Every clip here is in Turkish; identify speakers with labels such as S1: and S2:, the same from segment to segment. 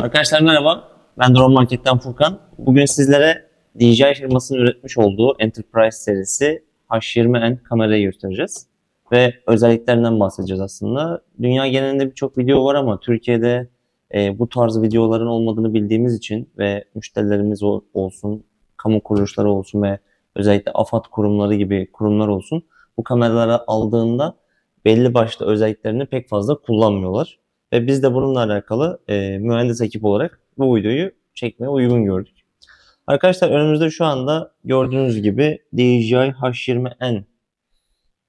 S1: Arkadaşlar merhaba. Ben Drone Market'ten Furkan. Bugün sizlere DJI firmasının üretmiş olduğu Enterprise serisi H20N kamerayı göstereceğiz Ve özelliklerinden bahsedeceğiz aslında. Dünya genelinde birçok video var ama Türkiye'de e, bu tarz videoların olmadığını bildiğimiz için ve müşterilerimiz olsun, kamu kuruluşları olsun ve özellikle AFAD kurumları gibi kurumlar olsun bu kameralara aldığında belli başlı özelliklerini pek fazla kullanmıyorlar. Ve biz de bununla alakalı e, mühendis ekip olarak bu videoyu çekmeye uygun gördük. Arkadaşlar önümüzde şu anda gördüğünüz gibi DJI H20N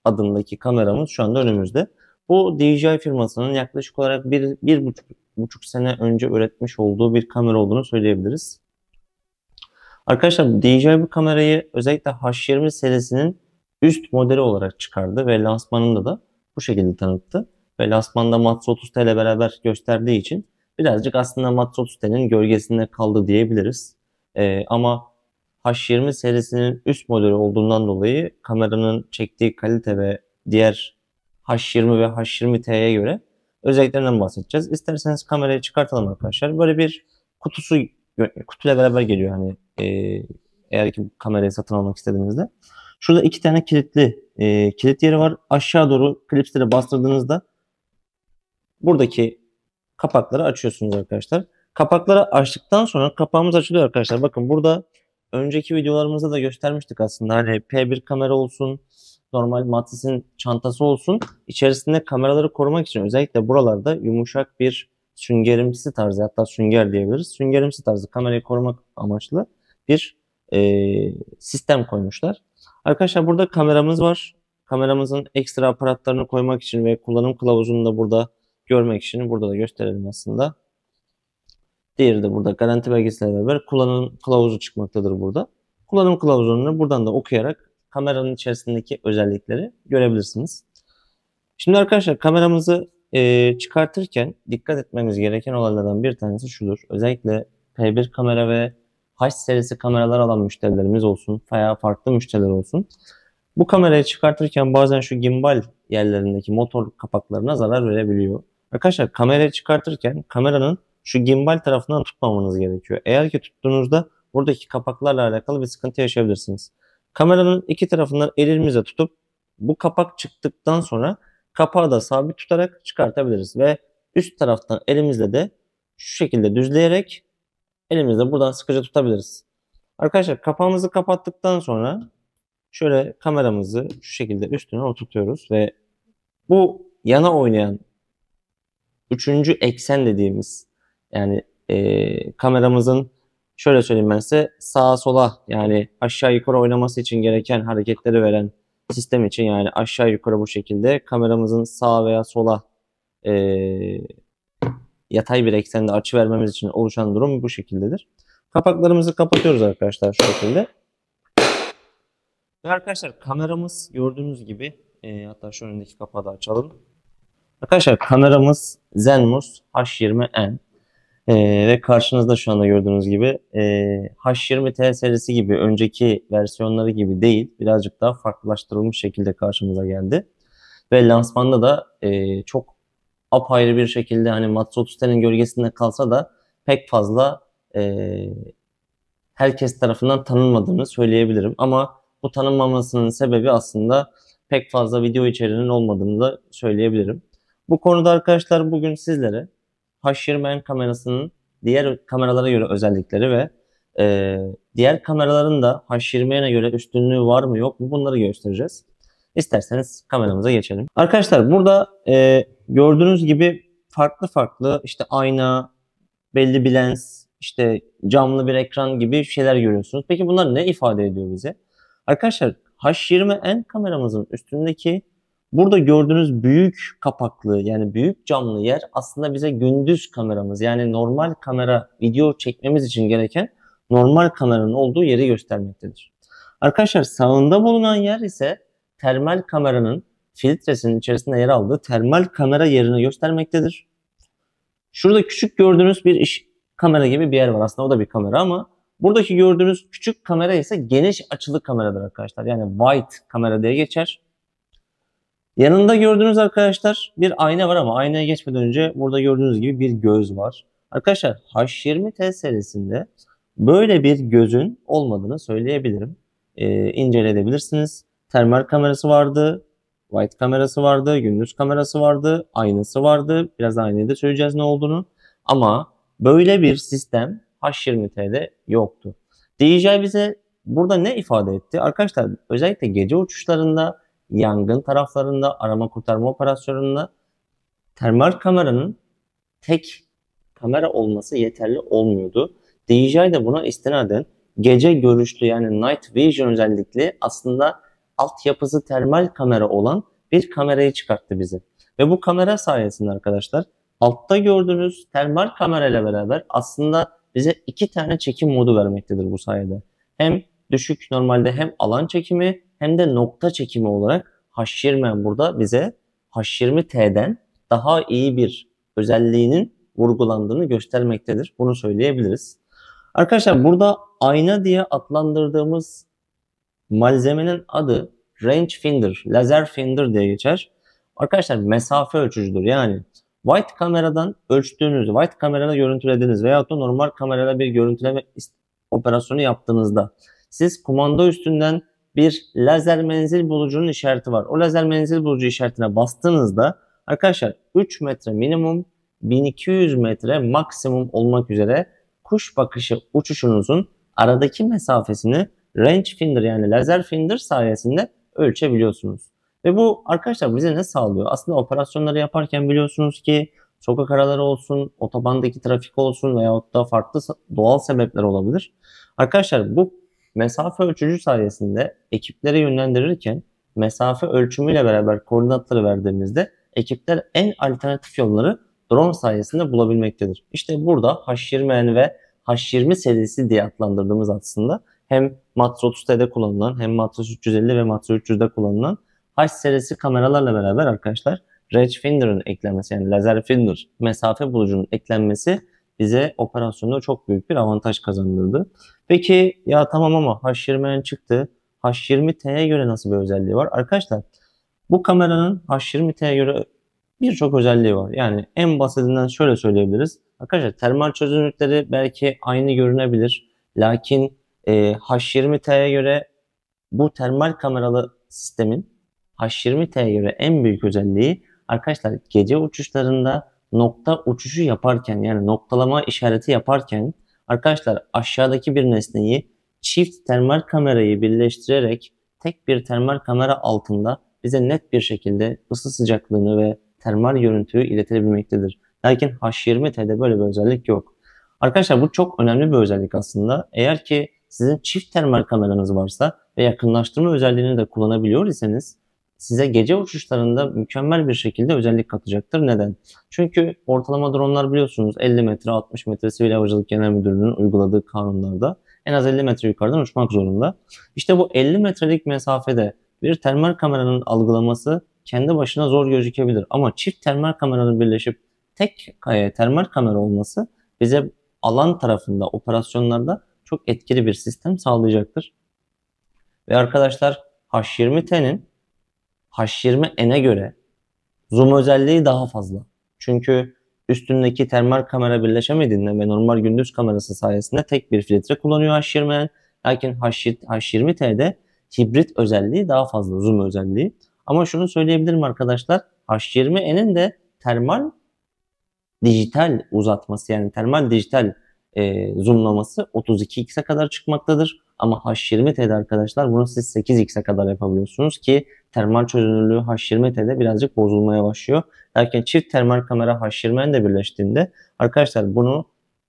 S1: adındaki kameramız şu anda önümüzde. Bu DJI firmasının yaklaşık olarak bir, bir buçuk, buçuk sene önce üretmiş olduğu bir kamera olduğunu söyleyebiliriz. Arkadaşlar DJI bu kamerayı özellikle H20 serisinin üst modeli olarak çıkardı ve lansmanında da bu şekilde tanıttı ve lansmanda Mats Rotuste ile beraber gösterdiği için birazcık aslında Mats Rotuste'nin gölgesinde kaldı diyebiliriz. E, ama H20 serisinin üst modeli olduğundan dolayı kameranın çektiği kalite ve diğer H20 ve H20T'ye göre özelliklerinden bahsedeceğiz. İsterseniz kamerayı çıkartalım arkadaşlar. Böyle bir kutusu kutuyla beraber geliyor hani e, eğer ki kamerayı satın almak istediğinizde. Şurada iki tane kilitli e, kilit yeri var. Aşağı doğru klipsleri bastırdığınızda buradaki kapakları açıyorsunuz arkadaşlar. Kapakları açtıktan sonra kapağımız açılıyor arkadaşlar. Bakın burada önceki videolarımızda da göstermiştik aslında. Hani P1 kamera olsun, normal matrisin çantası olsun. İçerisinde kameraları korumak için özellikle buralarda yumuşak bir süngerimsi tarzı hatta sünger diyebiliriz. Süngerimsi tarzı kamerayı korumak amaçlı bir e, sistem koymuşlar. Arkadaşlar burada kameramız var. Kameramızın ekstra aparatlarını koymak için ve kullanım kılavuzunu da burada görmek için burada da gösterelim aslında. Diğeri de burada garanti belgesiyle beraber kullanım kılavuzu çıkmaktadır burada. Kullanım kılavuzunu buradan da okuyarak kameranın içerisindeki özellikleri görebilirsiniz. Şimdi arkadaşlar kameramızı e, çıkartırken dikkat etmemiz gereken olaylardan bir tanesi şudur. Özellikle P1 kamera ve H serisi kameralar alan müşterilerimiz olsun veya farklı müşteriler olsun. Bu kamerayı çıkartırken bazen şu gimbal yerlerindeki motor kapaklarına zarar verebiliyor. Arkadaşlar kamerayı çıkartırken kameranın şu gimbal tarafından tutmamanız gerekiyor. Eğer ki tuttuğunuzda buradaki kapaklarla alakalı bir sıkıntı yaşayabilirsiniz. Kameranın iki tarafından elimizle tutup bu kapak çıktıktan sonra kapağı da sabit tutarak çıkartabiliriz ve üst taraftan elimizle de şu şekilde düzleyerek elimizle buradan sıkıca tutabiliriz. Arkadaşlar kapağımızı kapattıktan sonra şöyle kameramızı şu şekilde üstüne oturtuyoruz ve bu yana oynayan Üçüncü eksen dediğimiz yani e, kameramızın şöyle söyleyeyim ben size sağa sola yani aşağı yukarı oynaması için gereken hareketleri veren sistem için yani aşağı yukarı bu şekilde kameramızın sağa veya sola e, yatay bir eksende açı vermemiz için oluşan durum bu şekildedir. Kapaklarımızı kapatıyoruz arkadaşlar şu şekilde. Ve arkadaşlar kameramız gördüğünüz gibi e, hatta şu önündeki kapağı da açalım. Arkadaşlar kanaramız Zenmus H20N ee, ve karşınızda şu anda gördüğünüz gibi e, H20T serisi gibi önceki versiyonları gibi değil birazcık daha farklılaştırılmış şekilde karşımıza geldi. Ve lansmanda da e, çok apayrı bir şekilde hani Matsuoto Ten'in gölgesinde kalsa da pek fazla e, herkes tarafından tanınmadığını söyleyebilirim. Ama bu tanınmamasının sebebi aslında pek fazla video içeriğinin olmadığını da söyleyebilirim. Bu konuda arkadaşlar bugün sizlere h 20 kamerasının diğer kameralara göre özellikleri ve e, diğer kameraların da h ne göre üstünlüğü var mı yok mu bunları göstereceğiz. İsterseniz kameramıza geçelim. Arkadaşlar burada e, gördüğünüz gibi farklı farklı işte ayna, belli bir lens, işte camlı bir ekran gibi şeyler görüyorsunuz. Peki bunlar ne ifade ediyor bize? Arkadaşlar H20N kameramızın üstündeki Burada gördüğünüz büyük kapaklı yani büyük camlı yer aslında bize gündüz kameramız yani normal kamera video çekmemiz için gereken normal kameranın olduğu yeri göstermektedir. Arkadaşlar sağında bulunan yer ise termal kameranın filtresinin içerisinde yer aldığı termal kamera yerini göstermektedir. Şurada küçük gördüğünüz bir iş, kamera gibi bir yer var. Aslında o da bir kamera ama buradaki gördüğünüz küçük kamera ise geniş açılı kameradır arkadaşlar. Yani wide kamera diye geçer. Yanında gördüğünüz arkadaşlar bir ayna var ama aynaya geçmeden önce burada gördüğünüz gibi bir göz var. Arkadaşlar H20T serisinde böyle bir gözün olmadığını söyleyebilirim. Ee, inceleyebilirsiniz. Termal kamerası vardı, white kamerası vardı, gündüz kamerası vardı, aynası vardı. Biraz aynayı da söyleyeceğiz ne olduğunu. Ama böyle bir sistem H20T'de yoktu. DJI bize burada ne ifade etti? Arkadaşlar özellikle gece uçuşlarında yangın taraflarında, arama kurtarma operasyonunda termal kameranın tek kamera olması yeterli olmuyordu. DJI de buna istinaden gece görüşlü yani night vision özellikle aslında altyapısı termal kamera olan bir kamerayı çıkarttı bize. Ve bu kamera sayesinde arkadaşlar altta gördüğünüz termal kamerayla beraber aslında bize iki tane çekim modu vermektedir bu sayede. Hem düşük normalde hem alan çekimi hem de nokta çekimi olarak H20 burada bize H20T'den daha iyi bir özelliğinin vurgulandığını göstermektedir. Bunu söyleyebiliriz. Arkadaşlar burada ayna diye adlandırdığımız malzemenin adı range finder, laser finder diye geçer. Arkadaşlar mesafe ölçücüdür. Yani white kameradan ölçtüğünüz, white kamerada görüntülediğiniz veyahut da normal kamerada bir görüntüleme operasyonu yaptığınızda siz kumanda üstünden bir lazer menzil bulucunun işareti var. O lazer menzil bulucu işaretine bastığınızda arkadaşlar 3 metre minimum 1200 metre maksimum olmak üzere kuş bakışı uçuşunuzun aradaki mesafesini range finder yani lazer finder sayesinde ölçebiliyorsunuz. Ve bu arkadaşlar bize ne sağlıyor? Aslında operasyonları yaparken biliyorsunuz ki sokak araları olsun, otobandaki trafik olsun veyahut da farklı doğal sebepler olabilir. Arkadaşlar bu Mesafe ölçücü sayesinde ekiplere yönlendirirken mesafe ölçümüyle beraber koordinatları verdiğimizde ekipler en alternatif yolları drone sayesinde bulabilmektedir. İşte burada H20N ve H20 serisi diye adlandırdığımız aslında hem Matra 30T'de kullanılan hem Matra 350 ve Matra 300'de kullanılan H serisi kameralarla beraber arkadaşlar rangefinder'ın eklenmesi yani laser finder mesafe bulucunun eklenmesi bize operasyonda çok büyük bir avantaj kazandırdı. Peki ya tamam ama h 20 çıktı. H20T'ye göre nasıl bir özelliği var? Arkadaşlar bu kameranın H20T'ye göre birçok özelliği var. Yani en basitinden şöyle söyleyebiliriz. Arkadaşlar termal çözünürlükleri belki aynı görünebilir. Lakin e, H20T'ye göre bu termal kameralı sistemin H20T'ye göre en büyük özelliği arkadaşlar gece uçuşlarında nokta uçuşu yaparken yani noktalama işareti yaparken arkadaşlar aşağıdaki bir nesneyi çift termal kamerayı birleştirerek tek bir termal kamera altında bize net bir şekilde ısı sıcaklığını ve termal görüntüyü iletebilmektedir. Lakin H20T'de böyle bir özellik yok. Arkadaşlar bu çok önemli bir özellik aslında. Eğer ki sizin çift termal kameranız varsa ve yakınlaştırma özelliğini de kullanabiliyor iseniz size gece uçuşlarında mükemmel bir şekilde özellik katacaktır. Neden? Çünkü ortalama dronlar biliyorsunuz 50 metre 60 metre Sivil Havacılık Genel Müdürlüğü'nün uyguladığı kanunlarda en az 50 metre yukarıdan uçmak zorunda. İşte bu 50 metrelik mesafede bir termal kameranın algılaması kendi başına zor gözükebilir. Ama çift termal kameranın birleşip tek e, termal kamera olması bize alan tarafında operasyonlarda çok etkili bir sistem sağlayacaktır. Ve arkadaşlar H20T'nin H20n'e göre zoom özelliği daha fazla. Çünkü üstündeki termal kamera birleşemediğinden ve normal gündüz kamerası sayesinde tek bir filtre kullanıyor H20n. Lakin H20t'de hibrit özelliği daha fazla zoom özelliği. Ama şunu söyleyebilirim arkadaşlar. H20n'in de termal dijital uzatması yani termal dijital e, zoomlaması 32x'e kadar çıkmaktadır. Ama H20T'de arkadaşlar bunu siz 8x'e kadar yapabiliyorsunuz ki termal çözünürlüğü H20T'de birazcık bozulmaya başlıyor. Derken çift termal kamera H20 ile birleştiğinde arkadaşlar bunu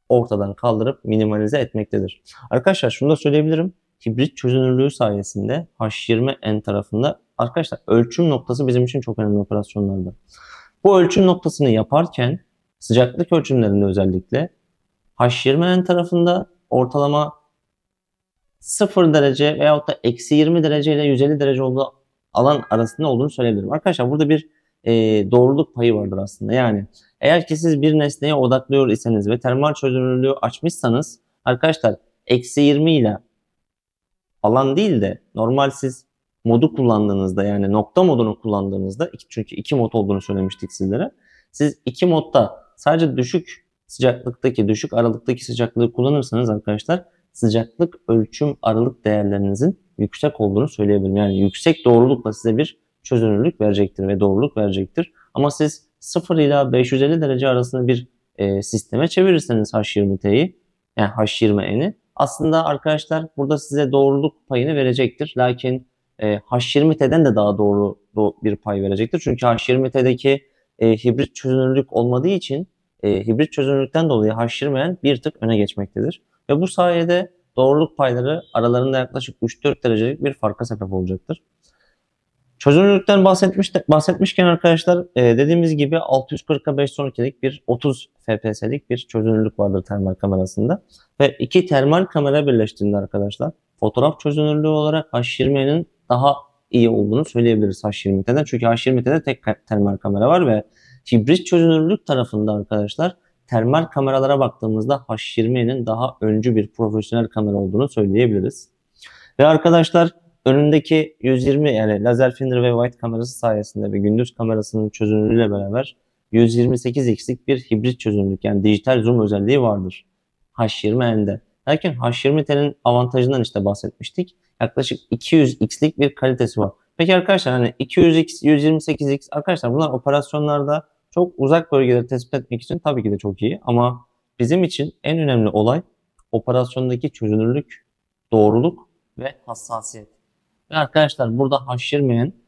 S1: ortadan kaldırıp minimalize etmektedir. Arkadaşlar şunu da söyleyebilirim. Hibrit çözünürlüğü sayesinde H20N tarafında arkadaşlar ölçüm noktası bizim için çok önemli operasyonlarda. Bu ölçüm noktasını yaparken sıcaklık ölçümlerinde özellikle H20 tarafında ortalama 0 derece veyahut da eksi 20 derece ile 150 derece olduğu alan arasında olduğunu söyleyebilirim. Arkadaşlar burada bir e, doğruluk payı vardır aslında. Yani eğer ki siz bir nesneye odaklıyor iseniz ve termal çözünürlüğü açmışsanız arkadaşlar eksi 20 ile alan değil de normal siz modu kullandığınızda yani nokta modunu kullandığınızda çünkü iki mod olduğunu söylemiştik sizlere. Siz iki modda sadece düşük sıcaklıktaki düşük aralıktaki sıcaklığı kullanırsanız arkadaşlar sıcaklık ölçüm aralık değerlerinizin yüksek olduğunu söyleyebilirim. Yani yüksek doğrulukla size bir çözünürlük verecektir ve doğruluk verecektir. Ama siz 0 ila 550 derece arasında bir e, sisteme çevirirseniz H20T'yi yani H20N'i aslında arkadaşlar burada size doğruluk payını verecektir. Lakin e, H20T'den de daha doğru bir pay verecektir. Çünkü H20T'deki e, hibrit çözünürlük olmadığı için e, hibrit çözünürlükten dolayı haşirmeyen bir tık öne geçmektedir. Ve bu sayede doğruluk payları aralarında yaklaşık 3-4 derecelik bir farka sebep olacaktır. Çözünürlükten bahsetmiş, bahsetmişken arkadaşlar e, dediğimiz gibi 640'a 512'lik bir 30 FPS'lik bir çözünürlük vardır termal kamerasında. Ve iki termal kamera birleştiğinde arkadaşlar fotoğraf çözünürlüğü olarak H20'nin daha iyi olduğunu söyleyebiliriz H20'den. Çünkü H20'de tek termal kamera var ve Hibrit çözünürlük tarafında arkadaşlar termal kameralara baktığımızda H20'nin daha öncü bir profesyonel kamera olduğunu söyleyebiliriz. Ve arkadaşlar önündeki 120 yani lazer finder ve white kamerası sayesinde ve gündüz kamerasının çözünürlüğüyle beraber 128x'lik bir hibrit çözünürlük yani dijital zoom özelliği vardır H20n'de. Lakin H20t'nin avantajından işte bahsetmiştik. Yaklaşık 200x'lik bir kalitesi var. Peki arkadaşlar hani 200x, 128x arkadaşlar bunlar operasyonlarda çok uzak bölgeleri tespit etmek için tabii ki de çok iyi ama bizim için en önemli olay operasyondaki çözünürlük, doğruluk ve hassasiyet. Ve arkadaşlar burada H20'nin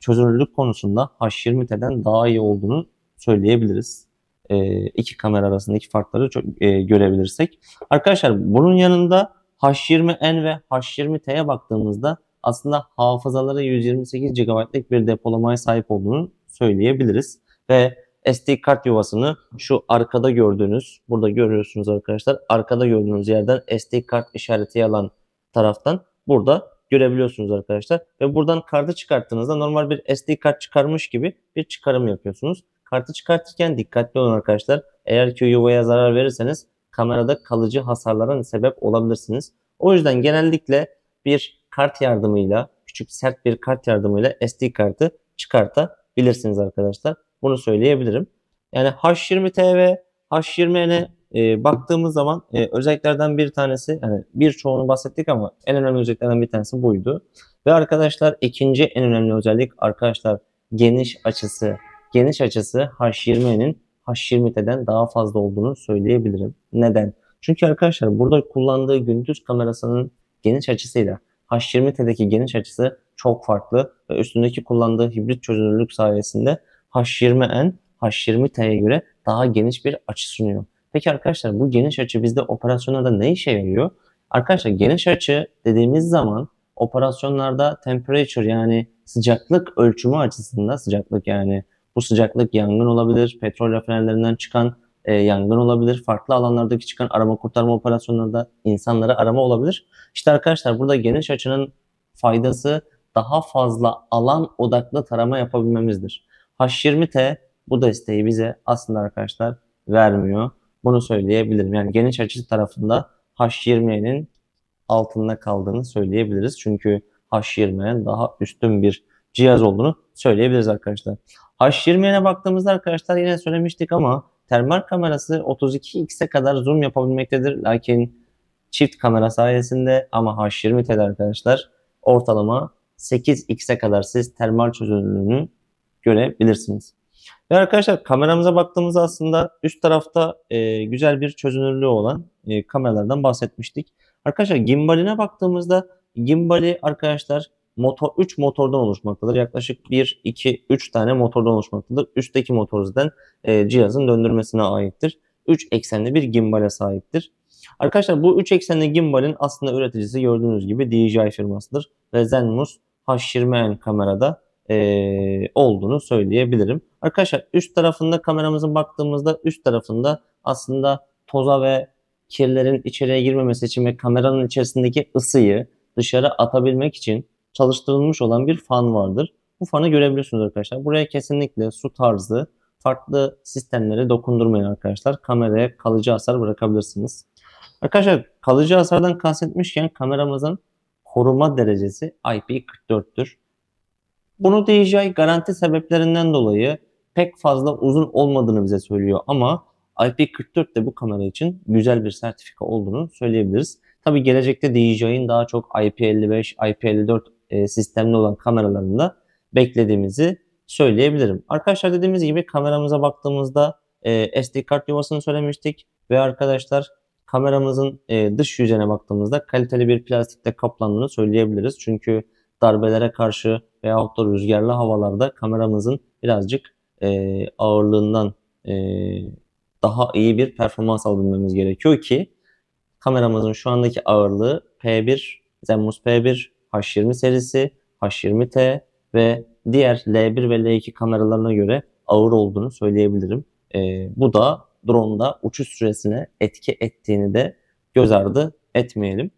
S1: çözünürlük konusunda H20T'den daha iyi olduğunu söyleyebiliriz. E, iki kamera arasındaki farkları çok e, görebilirsek. Arkadaşlar bunun yanında H20N ve H20T'ye baktığımızda aslında hafızaları 128 GB'lık bir depolamaya sahip olduğunu söyleyebiliriz. Ve SD kart yuvasını şu arkada gördüğünüz, burada görüyorsunuz arkadaşlar. Arkada gördüğünüz yerden SD kart işareti alan taraftan burada görebiliyorsunuz arkadaşlar. Ve buradan kartı çıkarttığınızda normal bir SD kart çıkarmış gibi bir çıkarım yapıyorsunuz. Kartı çıkartırken dikkatli olun arkadaşlar. Eğer ki yuvaya zarar verirseniz kamerada kalıcı hasarlara sebep olabilirsiniz. O yüzden genellikle bir kart yardımıyla, küçük sert bir kart yardımıyla SD kartı çıkartabilirsiniz arkadaşlar. Bunu söyleyebilirim. Yani H20TV, H20N'e e, baktığımız zaman e, özelliklerden bir tanesi, yani birçoğunu bahsettik ama en önemli özelliklerden bir tanesi buydu. Ve arkadaşlar ikinci en önemli özellik arkadaşlar geniş açısı. Geniş açısı H20'nin H20T'den daha fazla olduğunu söyleyebilirim. Neden? Çünkü arkadaşlar burada kullandığı gündüz kamerasının geniş açısıyla H20T'deki geniş açısı çok farklı ve üstündeki kullandığı hibrit çözünürlük sayesinde H20n H20t'ye göre daha geniş bir açı sunuyor. Peki arkadaşlar bu geniş açı bizde operasyonlarda ne işe yarıyor? Arkadaşlar geniş açı dediğimiz zaman operasyonlarda temperature yani sıcaklık ölçümü açısından sıcaklık yani bu sıcaklık yangın olabilir, petrol rafinerilerinden çıkan e, yangın olabilir, farklı alanlardaki çıkan arama kurtarma operasyonlarında insanlara arama olabilir. İşte arkadaşlar burada geniş açının faydası daha fazla alan odaklı tarama yapabilmemizdir. H20T bu desteği bize aslında arkadaşlar vermiyor. Bunu söyleyebilirim. Yani geniş açı tarafında H20'nin altında kaldığını söyleyebiliriz. Çünkü H20'nin daha üstün bir cihaz olduğunu söyleyebiliriz arkadaşlar. H20'ye baktığımızda arkadaşlar yine söylemiştik ama termal kamerası 32x'e kadar zoom yapabilmektedir. Lakin çift kamera sayesinde ama H20'de arkadaşlar ortalama 8x'e kadar siz termal çözünürlüğünü görebilirsiniz. Ve arkadaşlar kameramıza baktığımızda aslında üst tarafta e, güzel bir çözünürlüğü olan e, kameralardan bahsetmiştik. Arkadaşlar gimbaline baktığımızda gimbali arkadaşlar motor 3 motordan oluşmaktadır. Yaklaşık 1, 2, 3 tane motordan oluşmaktadır. Üstteki motor zaten e, cihazın döndürmesine aittir. 3 eksenli bir gimbale sahiptir. Arkadaşlar bu 3 eksenli gimbalin aslında üreticisi gördüğünüz gibi DJI firmasıdır. Ve Zenmus H20N kamerada e, olduğunu söyleyebilirim. Arkadaşlar üst tarafında kameramızın baktığımızda üst tarafında aslında toza ve kirlerin içeriye girmemesi için ve kameranın içerisindeki ısıyı dışarı atabilmek için çalıştırılmış olan bir fan vardır. Bu fanı görebiliyorsunuz arkadaşlar. Buraya kesinlikle su tarzı farklı sistemlere dokundurmayın arkadaşlar. Kameraya kalıcı hasar bırakabilirsiniz. Arkadaşlar kalıcı hasardan kastetmişken kameramızın koruma derecesi IP44'tür. Bunu DJI garanti sebeplerinden dolayı pek fazla uzun olmadığını bize söylüyor ama IP44 de bu kamera için güzel bir sertifika olduğunu söyleyebiliriz. Tabi gelecekte DJI'nin daha çok IP55, IP54 e, sistemli olan kameralarında beklediğimizi söyleyebilirim. Arkadaşlar dediğimiz gibi kameramıza baktığımızda e, SD kart yuvasını söylemiştik ve arkadaşlar kameramızın e, dış yüzeyine baktığımızda kaliteli bir plastikle kaplandığını söyleyebiliriz. Çünkü darbelere karşı veyahut da rüzgarlı havalarda kameramızın birazcık e, ağırlığından e, daha iyi bir performans alabilmemiz gerekiyor ki kameramızın şu andaki ağırlığı P1, Zenmus P1, H20 serisi, H20T ve diğer L1 ve L2 kameralarına göre ağır olduğunu söyleyebilirim. E, bu da drone'da uçuş süresine etki ettiğini de göz ardı etmeyelim.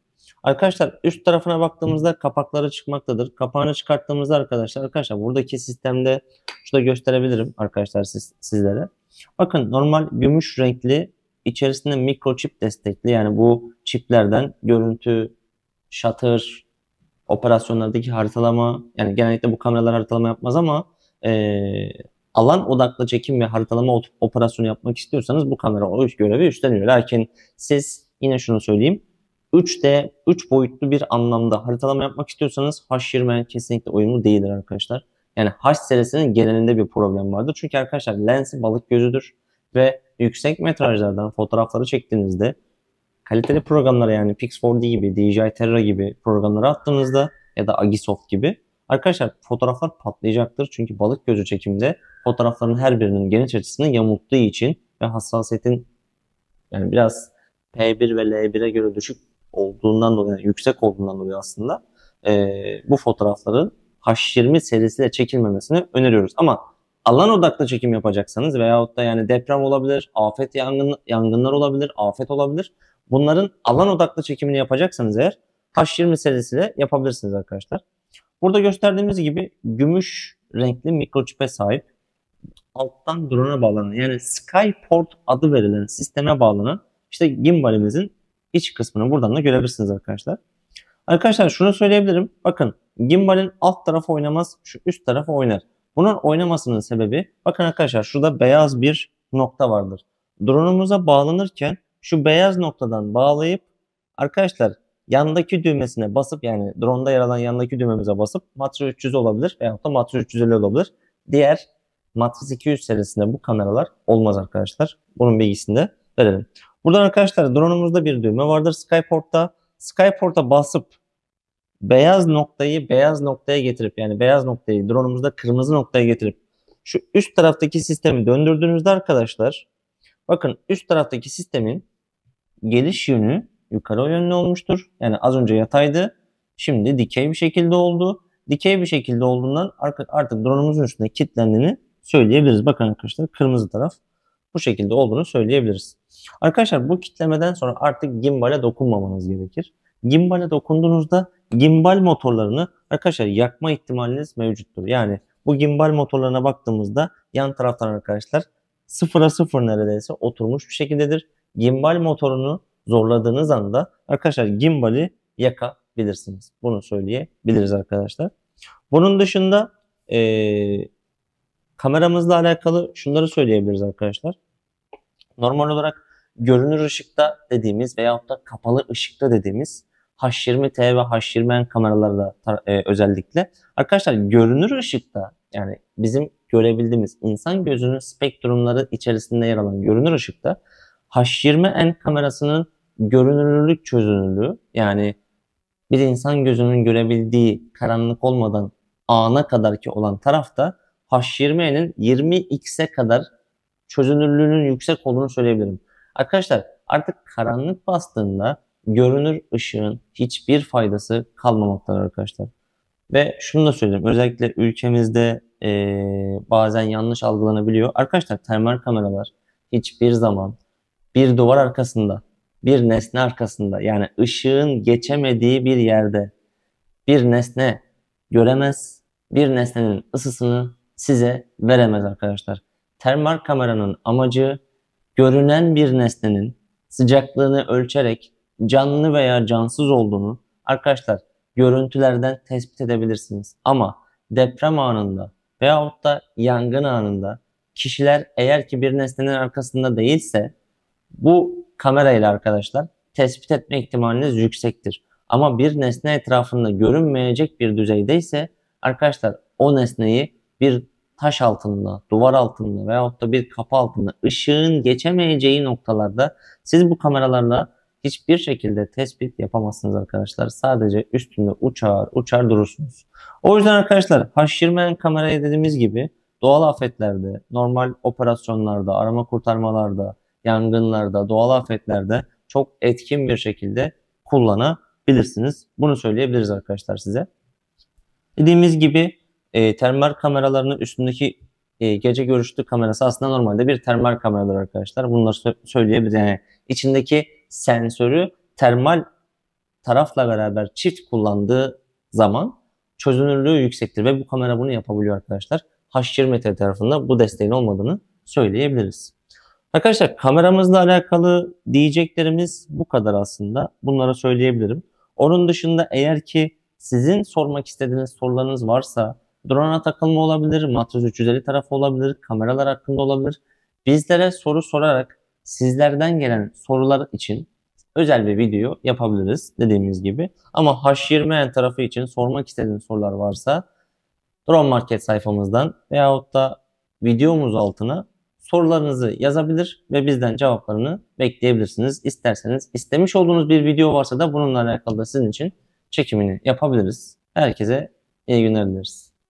S1: Arkadaşlar üst tarafına baktığımızda kapakları çıkmaktadır. Kapağını çıkarttığımızda arkadaşlar arkadaşlar buradaki sistemde şurada gösterebilirim arkadaşlar siz, sizlere. Bakın normal gümüş renkli içerisinde mikroçip destekli yani bu çiplerden görüntü, şatır, operasyonlardaki haritalama yani genellikle bu kameralar haritalama yapmaz ama e, alan odaklı çekim ve haritalama operasyonu yapmak istiyorsanız bu kamera o iş görevi üstleniyor. Lakin siz yine şunu söyleyeyim 3D, 3 boyutlu bir anlamda haritalama yapmak istiyorsanız H20 kesinlikle uyumlu değildir arkadaşlar. Yani H serisinin genelinde bir problem vardır. Çünkü arkadaşlar lensi balık gözüdür ve yüksek metrajlardan fotoğrafları çektiğinizde kaliteli programlara yani Pix4D gibi, DJI Terra gibi programlara attığınızda ya da Agisoft gibi arkadaşlar fotoğraflar patlayacaktır. Çünkü balık gözü çekimde fotoğrafların her birinin geniş açısını yamulttuğu için ve hassasiyetin yani biraz P1 ve L1'e göre düşük olduğundan dolayı, yüksek olduğundan dolayı aslında e, bu fotoğrafların H20 serisiyle çekilmemesini öneriyoruz. Ama alan odaklı çekim yapacaksanız veyahut da yani deprem olabilir, afet yangın, yangınlar olabilir, afet olabilir. Bunların alan odaklı çekimini yapacaksanız eğer H20 serisiyle yapabilirsiniz arkadaşlar. Burada gösterdiğimiz gibi gümüş renkli mikroçipe sahip alttan drone'a bağlanan yani Skyport adı verilen sisteme bağlanan işte gimbalimizin iç kısmını buradan da görebilirsiniz arkadaşlar. Arkadaşlar şunu söyleyebilirim. Bakın gimbalin alt tarafı oynamaz, şu üst tarafı oynar. Bunun oynamasının sebebi bakın arkadaşlar şurada beyaz bir nokta vardır. Drone'umuza bağlanırken şu beyaz noktadan bağlayıp arkadaşlar yandaki düğmesine basıp yani drone'da yer alan yandaki düğmemize basıp Matrix 300 olabilir veyahut da Matrix 350 olabilir. Diğer Matrix 200 serisinde bu kameralar olmaz arkadaşlar. Bunun bilgisini de verelim. Buradan arkadaşlar drone'umuzda bir düğme vardır Skyport'ta. Skyport'a basıp beyaz noktayı beyaz noktaya getirip yani beyaz noktayı drone'umuzda kırmızı noktaya getirip şu üst taraftaki sistemi döndürdüğünüzde arkadaşlar bakın üst taraftaki sistemin geliş yönü yukarı yönlü olmuştur. Yani az önce yataydı. Şimdi dikey bir şekilde oldu. Dikey bir şekilde olduğundan artık drone'umuzun üstünde kilitlendiğini söyleyebiliriz. Bakın arkadaşlar kırmızı taraf bu şekilde olduğunu söyleyebiliriz. Arkadaşlar bu kitlemeden sonra artık gimbale dokunmamanız gerekir. Gimbale dokunduğunuzda gimbal motorlarını arkadaşlar yakma ihtimaliniz mevcuttur. Yani bu gimbal motorlarına baktığımızda yan taraftan arkadaşlar sıfıra sıfır neredeyse oturmuş bir şekildedir. Gimbal motorunu zorladığınız anda arkadaşlar gimbali yakabilirsiniz. Bunu söyleyebiliriz arkadaşlar. Bunun dışında e, kameramızla alakalı şunları söyleyebiliriz arkadaşlar. Normal olarak görünür ışıkta dediğimiz veyahut da kapalı ışıkta dediğimiz H20T ve H20N kameralarla e, özellikle arkadaşlar görünür ışıkta yani bizim görebildiğimiz insan gözünün spektrumları içerisinde yer alan görünür ışıkta H20N kamerasının görünürlük çözünürlüğü yani bir insan gözünün görebildiği karanlık olmadan ana kadarki olan tarafta H20N'in 20x'e kadar çözünürlüğünün yüksek olduğunu söyleyebilirim. Arkadaşlar artık karanlık bastığında görünür ışığın hiçbir faydası kalmamaktadır arkadaşlar. Ve şunu da söyleyeyim. Özellikle ülkemizde e, bazen yanlış algılanabiliyor. Arkadaşlar termal kameralar hiçbir zaman bir duvar arkasında, bir nesne arkasında yani ışığın geçemediği bir yerde bir nesne göremez, bir nesnenin ısısını size veremez arkadaşlar. Termal kameranın amacı görünen bir nesnenin sıcaklığını ölçerek canlı veya cansız olduğunu arkadaşlar görüntülerden tespit edebilirsiniz. Ama deprem anında veyahut da yangın anında kişiler eğer ki bir nesnenin arkasında değilse bu kamerayla arkadaşlar tespit etme ihtimaliniz yüksektir. Ama bir nesne etrafında görünmeyecek bir düzeyde ise arkadaşlar o nesneyi bir taş altında, duvar altında veyahut da bir kapı altında ışığın geçemeyeceği noktalarda siz bu kameralarla hiçbir şekilde tespit yapamazsınız arkadaşlar. Sadece üstünde uçar uçar durursunuz. O yüzden arkadaşlar h 20 kamerayı dediğimiz gibi doğal afetlerde, normal operasyonlarda, arama kurtarmalarda, yangınlarda, doğal afetlerde çok etkin bir şekilde kullanabilirsiniz. Bunu söyleyebiliriz arkadaşlar size. Dediğimiz gibi e, termal kameralarının üstündeki e, gece görüşlü kamerası aslında normalde bir termal kameradır arkadaşlar. Bunları sö- söyleyebiliriz. Yani içindeki sensörü termal tarafla beraber çift kullandığı zaman çözünürlüğü yüksektir ve bu kamera bunu yapabiliyor arkadaşlar. H20T tarafında bu desteğin olmadığını söyleyebiliriz. Arkadaşlar kameramızla alakalı diyeceklerimiz bu kadar aslında. Bunlara söyleyebilirim. Onun dışında eğer ki sizin sormak istediğiniz sorularınız varsa drone'a takılma olabilir, matris 350 tarafı olabilir, kameralar hakkında olabilir. Bizlere soru sorarak sizlerden gelen sorular için özel bir video yapabiliriz dediğimiz gibi. Ama H20N tarafı için sormak istediğiniz sorular varsa Drone Market sayfamızdan veyahut da videomuz altına sorularınızı yazabilir ve bizden cevaplarını bekleyebilirsiniz. İsterseniz istemiş olduğunuz bir video varsa da bununla alakalı da sizin için çekimini yapabiliriz. Herkese iyi günler dileriz.